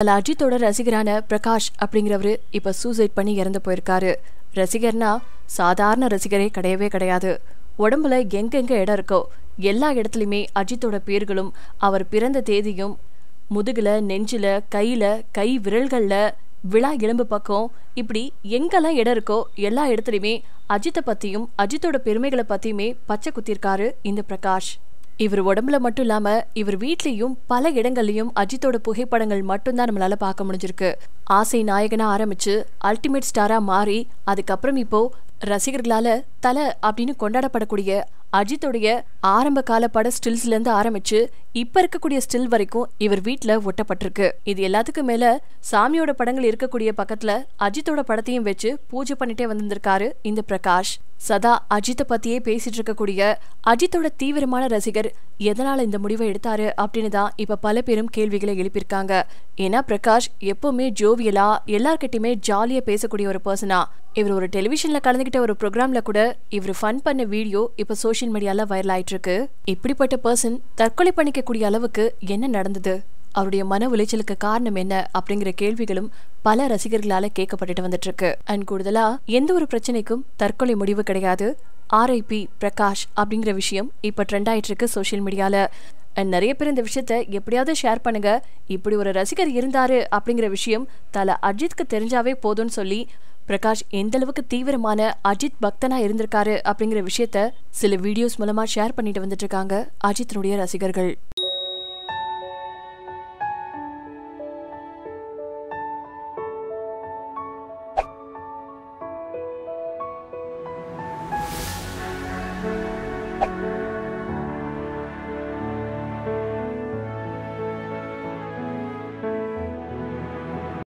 அதில் அஜித்தோட ரசிகரான பிரகாஷ் அப்படிங்கிறவரு இப்போ சூசைட் பண்ணி இறந்து போயிருக்காரு ரசிகர்னா சாதாரண ரசிகரே கிடையவே கிடையாது உடம்புல எங்கெங்க இடம் இருக்கோ எல்லா இடத்துலையுமே அஜித்தோட பேர்களும் அவர் பிறந்த தேதியும் முதுகில் நெஞ்சில் கையில் கை விரல்களில் விழா எலும்பு பக்கம் இப்படி எங்கெல்லாம் இடம் இருக்கோ எல்லா இடத்துலையுமே அஜித்தை பற்றியும் அஜித்தோட பெருமைகளை பற்றியுமே பச்சை குத்திருக்காரு இந்த பிரகாஷ் இவர் உடம்புல மட்டும் இல்லாம இவர் வீட்லயும் பல இடங்கள்லயும் அஜித்தோட புகைப்படங்கள் மட்டும்தான் நம்மளால பார்க்க முடிஞ்சிருக்கு ஆசை நாயகனா ஆரம்பிச்சு அல்டிமேட் ஸ்டாரா மாறி அதுக்கப்புறம் இப்போ ரசிகர்களால தலை அப்படின்னு கொண்டாடப்படக்கூடிய அஜித்துடைய ஆரம்ப கால பட ஸ்டில்ஸ்ல இருந்து ஆரம்பிச்சு இப்ப இருக்கக்கூடிய ஸ்டில் வரைக்கும் இவர் வீட்டுல ஒட்டப்பட்டிருக்கு இது எல்லாத்துக்கும் மேல சாமியோட படங்கள் இருக்கக்கூடிய பக்கத்துல அஜித்தோட படத்தையும் வச்சு பூஜை பண்ணிட்டே வந்திருக்காரு இந்த பிரகாஷ் சதா அஜித்த பத்தியே பேசிட்டு இருக்கக்கூடிய அஜித்தோட தீவிரமான ரசிகர் எதனால இந்த முடிவை எடுத்தாரு அப்படின்னு தான் இப்ப பல பேரும் கேள்விகளை எழுப்பியிருக்காங்க ஏன்னா பிரகாஷ் எப்பவுமே ஜோவியலா எல்லார்கிட்டயுமே ஜாலியா பேசக்கூடிய ஒரு பர்சனா இவர் ஒரு டெலிவிஷன்ல கலந்துகிட்ட ஒரு ப்ரோக்ராம்ல கூட இவர் ஃபன் பண்ண வீடியோ இப்ப சோஷியல் சோஷியல் மீடியால வைரல் ஆயிட்டு இருக்கு இப்படிப்பட்ட பர்சன் தற்கொலை பண்ணிக்கக்கூடிய அளவுக்கு என்ன நடந்தது அவருடைய மன உளைச்சலுக்கு காரணம் என்ன அப்படிங்கிற கேள்விகளும் பல ரசிகர்களால கேட்கப்பட்டுட்டு வந்துட்டு இருக்கு அண்ட் கூடுதலாக எந்த ஒரு பிரச்சனைக்கும் தற்கொலை முடிவு கிடையாது ஆர்ஐபி பிரகாஷ் அப்படிங்கிற விஷயம் இப்போ ட்ரெண்ட் ஆயிட்டு இருக்கு சோஷியல் மீடியாவில் அண்ட் நிறைய பேர் இந்த விஷயத்த எப்படியாவது ஷேர் பண்ணுங்க இப்படி ஒரு ரசிகர் இருந்தாரு அப்படிங்கிற விஷயம் தலை அஜித்க்கு தெரிஞ்சாவே போதும்னு சொல்லி பிரகாஷ் எந்த அளவுக்கு தீவிரமான அஜித் பக்தனா இருந்திருக்காரு அப்படிங்கிற விஷயத்த சில வீடியோஸ் மூலமா ஷேர் பண்ணிட்டு வந்துட்டு இருக்காங்க அஜித்னுடைய ரசிகர்கள்